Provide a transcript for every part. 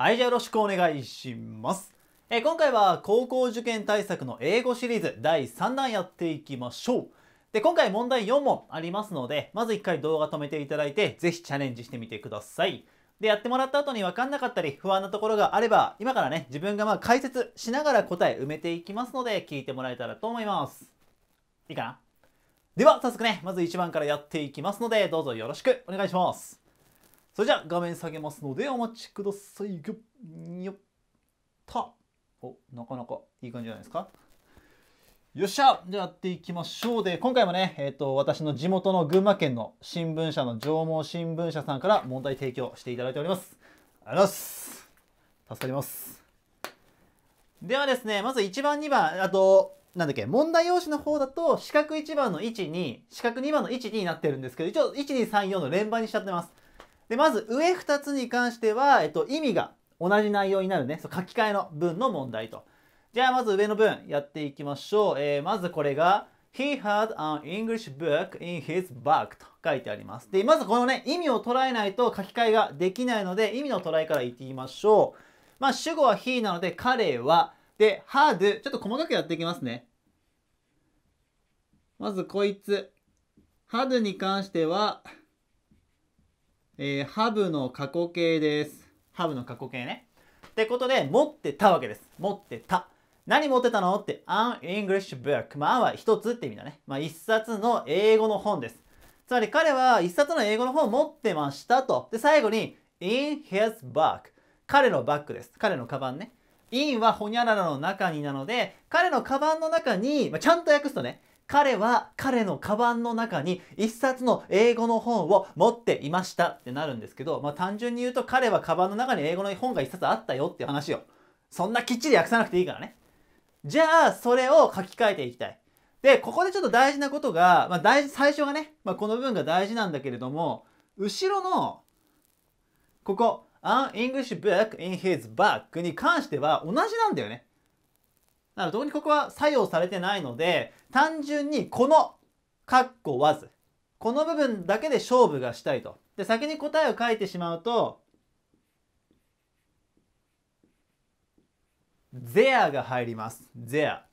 はい、じゃあよろしくお願いします。え今回は高校受験対策の英語シリーズ第3弾やっていきましょう。で、今回問題4問ありますので、まず1回動画止めていただいて、ぜひチャレンジしてみてください。で、やってもらった後に分かんなかったり、不安なところがあれば、今からね、自分がまあ解説しながら答え埋めていきますので、聞いてもらえたらと思います。いいかなでは、早速ね、まず1番からやっていきますので、どうぞよろしくお願いします。それじゃあ画面下げますのでお待ちくださいよっとおなかなかいい感じじゃないですかよっしゃじゃあやっていきましょうで今回もね、えーと、私の地元の群馬県の新聞社の上毛新聞社さんから問題提供していただいておりますありがとうございます助かりますではですねまず1番2番あとなんだっけ問題用紙の方だと四角1番の位置に四角2番の位置になってるんですけど一応1234の連番にしちゃってますで、まず上2つに関しては、えっと、意味が同じ内容になるね、そう書き換えの文の問題と。じゃあまず上の文やっていきましょう。えー、まずこれが He had an English book in his bag と書いてあります。で、まずこのね、意味を捉えないと書き換えができないので、意味の捉えから言ってみましょう。まあ主語は he なので彼は。で、had ちょっと細かくやっていきますね。まずこいつ。had に関しては、えー、ハブの過去形です。ハブの過去形ね。ってことで、持ってたわけです。持ってた。何持ってたのって、an English book。まあ、は一つって意味だね。まあ、一冊の英語の本です。つまり彼は一冊の英語の本を持ってましたと。で、最後に、in his b a k 彼のバッグです。彼のカバンね。in はほにゃららの中になので、彼のカバンの中に、まあ、ちゃんと訳すとね、彼は彼のカバンの中に一冊の英語の本を持っていましたってなるんですけど、まあ、単純に言うと彼はカバンの中に英語の本が一冊あったよっていう話を。そんなきっちり訳さなくていいからね。じゃあ、それを書き換えていきたい。で、ここでちょっと大事なことが、まあ、大事、最初がね、まあ、この部分が大事なんだけれども、後ろの、ここ、an English book in his bag に関しては同じなんだよね。なのどこにここは作用されてないので、単純にこの、カッコわず。この部分だけで勝負がしたいと。で、先に答えを書いてしまうと、ゼアが入ります。ゼア。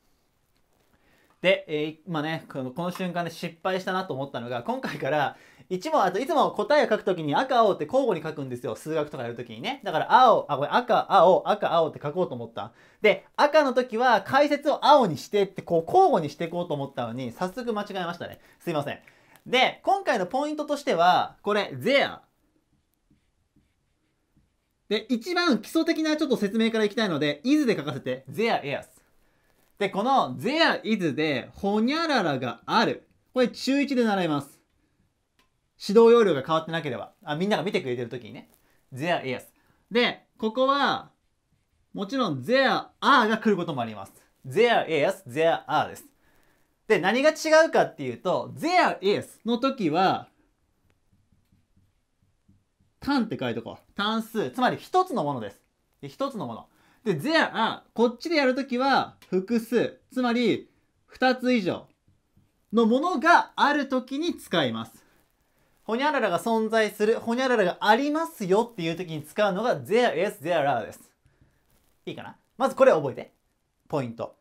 で、えー、まあね、この瞬間で失敗したなと思ったのが、今回から一問、あといつも答えを書くときに赤、青って交互に書くんですよ。数学とかやるときにね。だから青、あ、これ赤、青、赤、青って書こうと思った。で、赤の時は解説を青にしてってこう交互にしていこうと思ったのに、早速間違えましたね。すいません。で、今回のポイントとしては、これ、there。で、一番基礎的なちょっと説明からいきたいので、is で書かせて、there is。で、この there is で、ほにゃららがある。これ中1で習います。指導要領が変わってなければあみんなが見てくれてる時にね There is でここはもちろん There are が来ることもあります There is There are ですで何が違うかっていうと There is の時は単って書いとこう単数つまり一つのものですで一つのもので There are こっちでやるときは複数つまり二つ以上のものがあるときに使いますほにゃららが存在する、ほにゃららがありますよっていう時に使うのが there is, there are です。いいかなまずこれ覚えて。ポイント。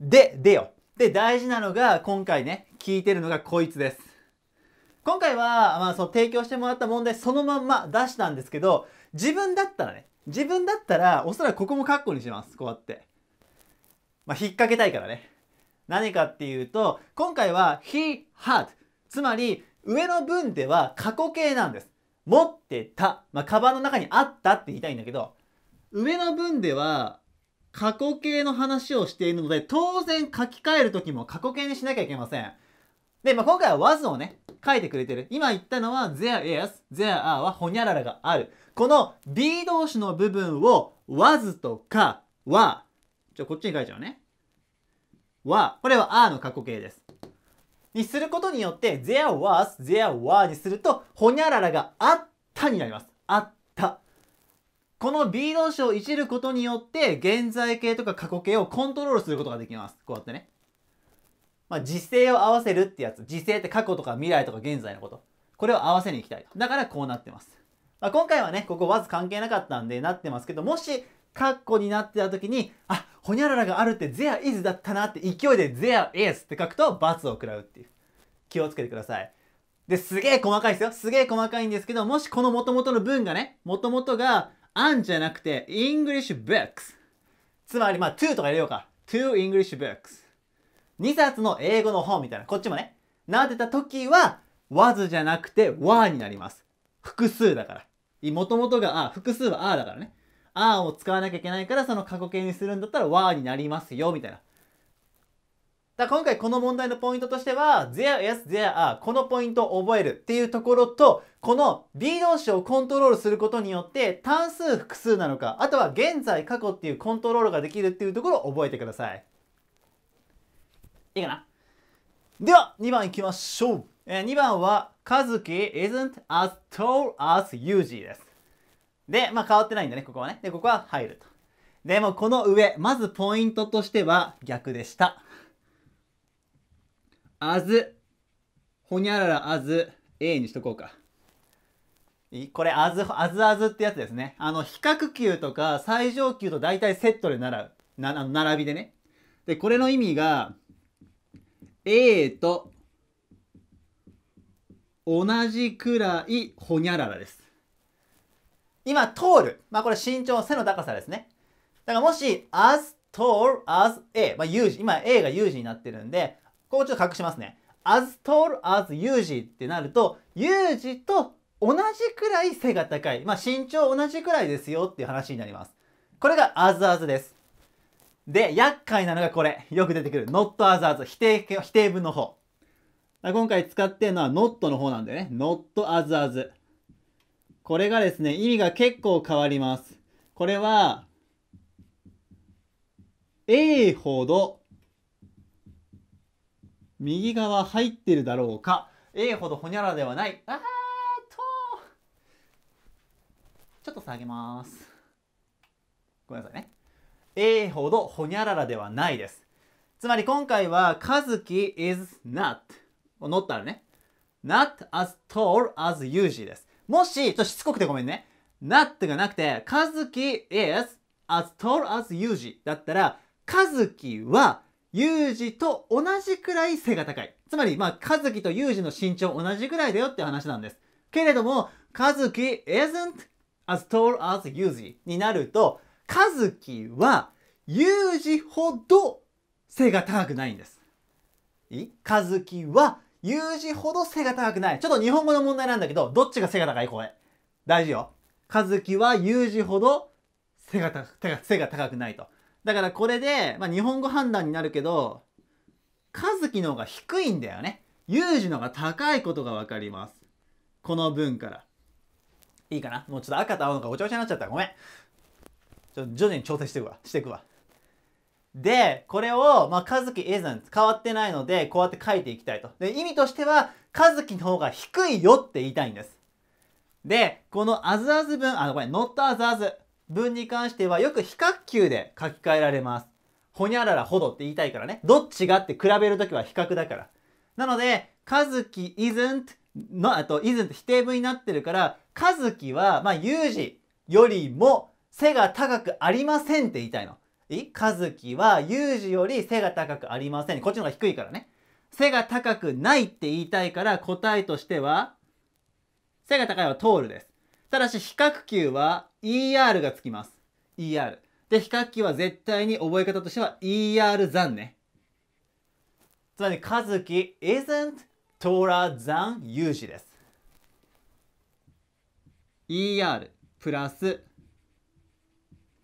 で、でよ。で、大事なのが今回ね、聞いてるのがこいつです。今回は、まあ、その提供してもらった問題そのまんま出したんですけど、自分だったらね、自分だったら、おそらくここもカッコにします。こうやって。まあ、引っ掛けたいからね。何かっていうと、今回は he had。つまり、上の文では過去形なんです。持ってた。まあ、カバンの中にあったって言いたいんだけど、上の文では過去形の話をしているので、当然書き換える時も過去形にしなきゃいけません。で、まあ、今回は was をね、書いてくれてる。今言ったのは there is, there are はほにゃららがある。この b 動詞の部分を was とかは、ちょ、こっちに書いちゃうね。は、これは are の過去形です。にすることによって there was, there were にするとほにゃららがあったになります。あった。この B 動詞をいじることによって現在形とか過去形をコントロールすることができます。こうやってね。まあ、時制を合わせるってやつ。時制って過去とか未来とか現在のこと。これを合わせにいきたいと。だからこうなってます。まあ、今回はね、ここわず関係なかったんでなってますけど、もしカッコになってた時に、あ、ほにゃららがあるってゼアイズだったなって勢いでゼア is って書くと罰を食らうっていう。気をつけてください。で、すげえ細かいですよ。すげえ細かいんですけど、もしこの元々の文がね、元々が an じゃなくて English books。つまりまあ to とか入れようか。to English books。2冊の英語の本みたいな。こっちもね。なってた時は was じゃなくて were になります。複数だから。もともとがあ、複数はあだからね。あーを使わなきゃいけないからその過去形にするんだったらわーになりますよみたいな。だ今回この問題のポイントとしては there is there are このポイントを覚えるっていうところとこの B 動詞をコントロールすることによって単数複数なのかあとは現在過去っていうコントロールができるっていうところを覚えてください。いいかなでは2番いきましょう。えー、2番は Kazuki isn't as tall as Yuji です。で、まあ変わってないんだね、ここはね。で、ここは入ると。でもこの上、まずポイントとしては逆でした。あず、ほにゃららあず、A にしとこうか。これ、あず、あずあずってやつですね。あの、比較級とか最上級と大体セットで習う。な、あの、並びでね。で、これの意味が、A と同じくらいほにゃららです。今、通る。まあ、これ身長の背の高さですね。だからもし、as tall as a、まあ、有事、今 a が有事になってるんで、ここちょっと隠しますね。as tall as 有事ってなると、有事と同じくらい背が高い。まあ、身長同じくらいですよっていう話になります。これが as as です。で、厄介なのがこれ。よく出てくる not as as 否定、否定文の方。今回使ってるのは not の方なんでね。not as as。これがですね、意味が結構変わります。これは、A ほど右側入ってるだろうか A ほどほにゃらではないあーっとちょっと下げますごめんなさいね A ほどほにゃららではないですつまり今回は k a z i s not not あね not as tall as Yuji ですもし、ちょっとしつこくてごめんね。n っ t がなくて、カズキ is as tall as ユージだったら、カズキはユージと同じくらい背が高い。つまり、まあ、カズキとユージの身長同じくらいだよって話なんです。けれども、カズキ isn't as tall as ユージになると、カズキはユージほど背が高くないんです。いカズキは有字ほど背が高くない。ちょっと日本語の問題なんだけど、どっちが背が高い声。大事よ。和樹は有字ほど背が高く、背が高くないと。だからこれで、まあ、日本語判断になるけど、和樹の方が低いんだよね。有字の方が高いことがわかります。この文から。いいかなもうちょっと赤と青のがごちゃごちゃになっちゃった。ごめん。ちょっと徐々に調整していくわ。していくわ。で、これを、まあ、かずき isn't 変わってないので、こうやって書いていきたいと。で、意味としては、かずきの方が低いよって言いたいんです。で、このあずあず文、あ、の、これ、not as as 文に関しては、よく比較級で書き換えられます。ほにゃららほどって言いたいからね。どっちがって比べるときは比較だから。なので、かずき isn't の、あと、isn't 否定文になってるから、かずきは、まあ、有事よりも背が高くありませんって言いたいの。か和樹は有事より背が高くありません。こっちの方が低いからね。背が高くないって言いたいから答えとしては、背が高いは通るです。ただし、比較級は ER がつきます。ER。で、比較級は絶対に覚え方としては ER 残ね。つまり、和樹 isn't taller than ユージです。ER プラス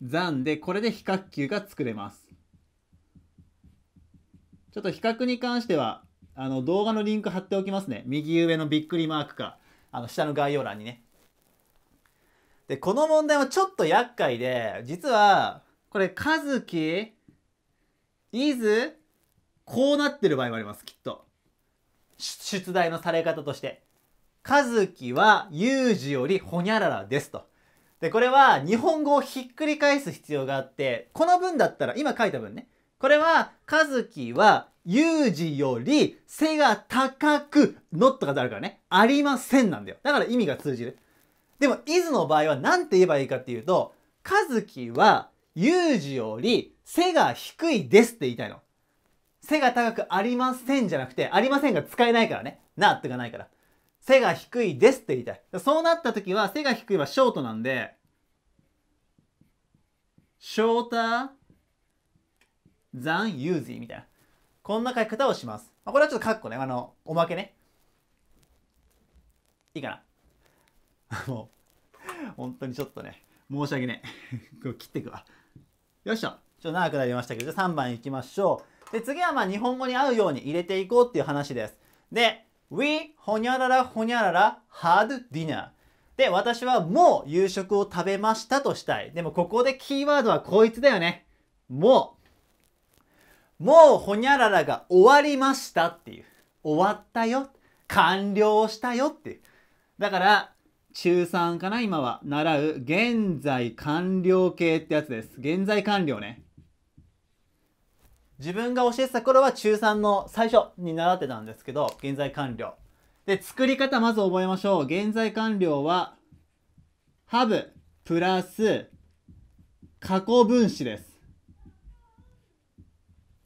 残でこれで比較級が作れますちょっと比較に関してはあの動画のリンク貼っておきますね右上のびっくりマークかあの下の概要欄にねでこの問題はちょっと厄介で実はこれ「かずき」「いず」こうなってる場合もありますきっと出題のされ方として「かずきは有事よりほにゃららです」と。で、これは日本語をひっくり返す必要があって、この文だったら、今書いた文ね。これは、和樹は、有事より背が高く、のとかっあるからね、ありませんなんだよ。だから意味が通じる。でも、伊豆の場合は何て言えばいいかっていうと、和樹は、有事より背が低いですって言いたいの。背が高くありませんじゃなくて、ありませんが使えないからね。なってがないから。背が低いですって言いたい。そうなった時は、背が低いはショートなんで、ショーターザンユー a ィみたいな。こんな書き方をします。これはちょっとカッコね、あの、おまけね。いいかな。もう、本当にちょっとね、申し訳ねえ。これ切っていくわ。よいしょ。ちょっと長くなりましたけど、じゃあ3番いきましょう。で、次はまあ日本語に合うように入れていこうっていう話です。で、We ほにゃららほにゃらら had dinner で、私はもう夕食を食べましたとしたい。でもここでキーワードはこいつだよね。もう。もうほにゃららが終わりましたっていう。終わったよ。完了したよっていう。だから、中3かな今は。習う現在完了形ってやつです。現在完了ね。自分が教えてた頃は中3の最初に習ってたんですけど、現在完了。で、作り方まず覚えましょう。現在完了は、ハブプラス過去分子です。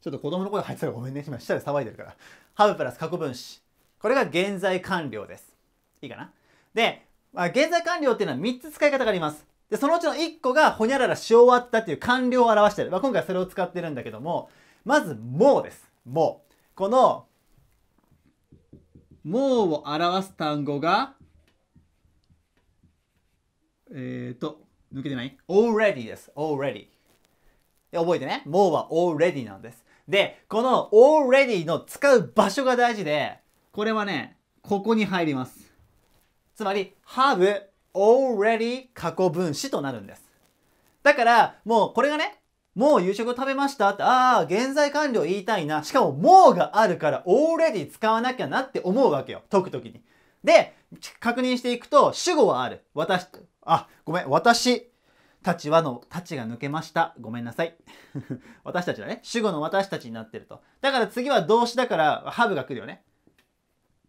ちょっと子供の声入ってたらごめんね。今下で騒いでるから。ハブプラス過去分子。これが現在完了です。いいかなで、まあ、現在完了っていうのは3つ使い方があります。で、そのうちの1個がほにゃららし終わったっていう完了を表してる。まあ、今回それを使ってるんだけども、まず「もう」です「もう」この「もう」を表す単語がえっ、ー、と抜けてない ?already です already 覚えてね「もう」は「already」なんですでこの「already」の使う場所が大事でこれはねここに入りますつまり「have already 過去分詞」となるんですだからもうこれがねもう夕食食べましたって、ああ、現在完了言いたいな。しかも、もうがあるから、オーレディ使わなきゃなって思うわけよ。解くときに。で、確認していくと、主語はある。私、あ、ごめん、私たちはの、たちが抜けました。ごめんなさい。私たちだね。主語の私たちになってると。だから次は動詞だから、ハブが来るよね。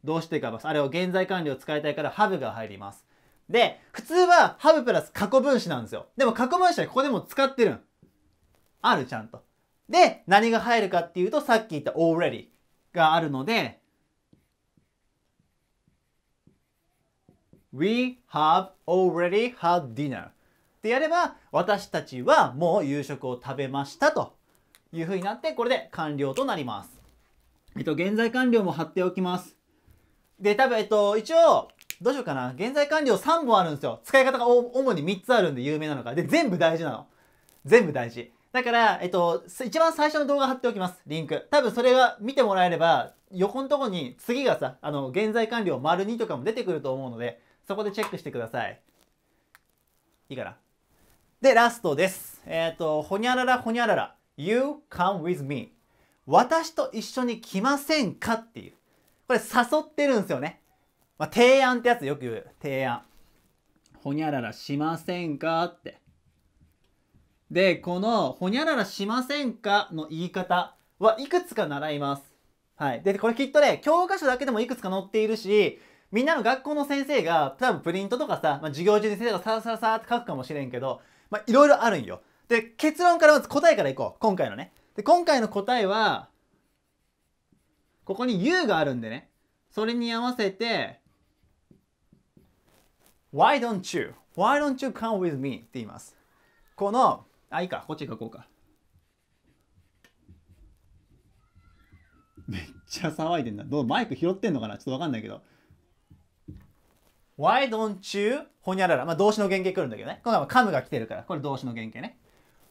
動詞というか、あれを現在完了使いたいから、ハブが入ります。で、普通は、ハブプラス過去分詞なんですよ。でも過去分詞はここでも使ってるん。あるちゃんと。で、何が入るかっていうと、さっき言った already があるので、We have already had dinner ってやれば、私たちはもう夕食を食べましたというふうになって、これで完了となります。えっと、現在完了も貼っておきます。で、多分、えっと、一応、どうしようかな。現在完了3本あるんですよ。使い方が主に3つあるんで有名なのか。で、全部大事なの。全部大事。だから、えっと、一番最初の動画貼っておきます。リンク。多分それが見てもらえれば、横のとこに次がさ、あの、現在完了丸2とかも出てくると思うので、そこでチェックしてください。いいかなで、ラストです。えっ、と、ほにゃららほにゃらら。You come with me. 私と一緒に来ませんかっていう。これ誘ってるんですよね。まあ、提案ってやつよく言う。提案。ほにゃららしませんかって。で、この、ほにゃららしませんかの言い方はいくつか習います。はい。で、これきっとね、教科書だけでもいくつか載っているし、みんなの学校の先生が、多分プリントとかさ、まあ、授業中に先生がサラサラサラって書くかもしれんけど、まあ、いろいろあるんよ。で、結論からまず答えからいこう。今回のね。で、今回の答えは、ここに U があるんでね。それに合わせて、Why don't you? Why don't you come with me? って言います。このあ、いいか。こっち書こうか。めっちゃ騒いでんな。どうマイク拾ってんのかなちょっとわかんないけど。Why don't you? ほにゃらら。まあ、動詞の原型来るんだけどね。今度はカムが来てるから。これ動詞の原型ね。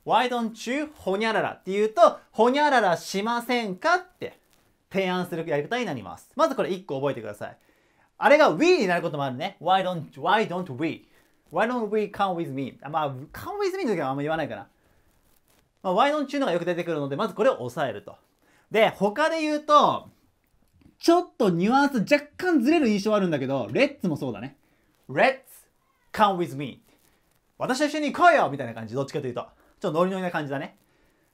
Why don't you? ほにゃららって言うと、ほにゃららしませんかって提案するやり方になります。まずこれ1個覚えてください。あれが we になることもあるね。Why don't, why don't we? Why don't we come with me? あまあ、come with me の時はあんま言わないかな。まあ、why don't you うのがよく出てくるので、まずこれを押さえると。で、他で言うと、ちょっとニュアンス若干ずれる印象あるんだけど、Let's もそうだね。Let's come with me. 私と一緒に行こうよみたいな感じ。どっちかというと。ちょっとノリノリな感じだね。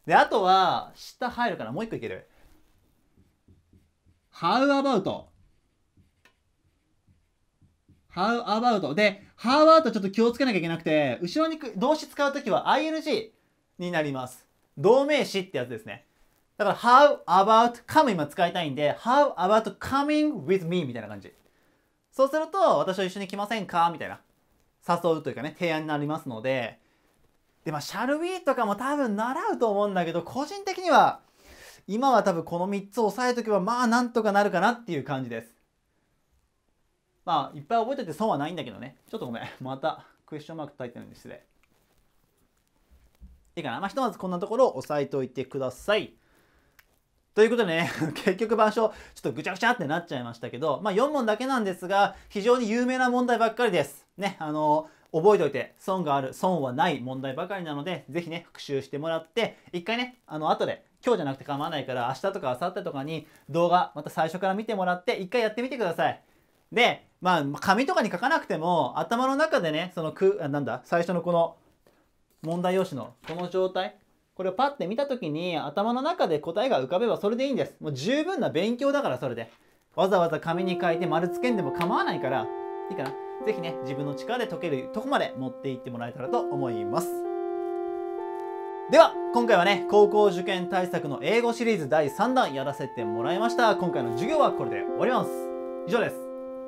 で、あとは、下入るからもう一個いける。How about How about? で、How about ちょっと気をつけなきゃいけなくて、後ろに動詞使うときは ing になります。同名詞ってやつですね。だから How about come 今使いたいんで、How about coming with me みたいな感じ。そうすると、私と一緒に来ませんかみたいな。誘うというかね、提案になりますので、で、まあ、shall we とかも多分習うと思うんだけど、個人的には、今は多分この3つ押さえとけば、まあ、なんとかなるかなっていう感じです。まあ、いっぱい覚えてて損はないんだけどね。ちょっとごめん。また、クエスチョンマーク書いてるんで失礼。いいかな。まあ、ひとまずこんなところを押さえておいてください。ということでね、結局板書、ちょっとぐちゃぐちゃってなっちゃいましたけど、まあ4問だけなんですが、非常に有名な問題ばっかりです。ね、あの、覚えておいて、損がある、損はない問題ばかりなので、ぜひね、復習してもらって、一回ね、あの、後で、今日じゃなくて構わないから、明日とか明後日とかに動画、また最初から見てもらって、一回やってみてください。で、まあ、紙とかに書かなくても頭の中でねそのくなんだ最初のこの問題用紙のこの状態これをパッて見た時に頭の中で答えが浮かべばそれでいいんですもう十分な勉強だからそれでわざわざ紙に書いて丸つけんでも構わないからいいかな是非ね自分の力で解けるとこまで持っていってもらえたらと思いますでは今回はね高校受験対策の英語シリーズ第3弾やらせてもらいました今回の授業はこれで終わります以上です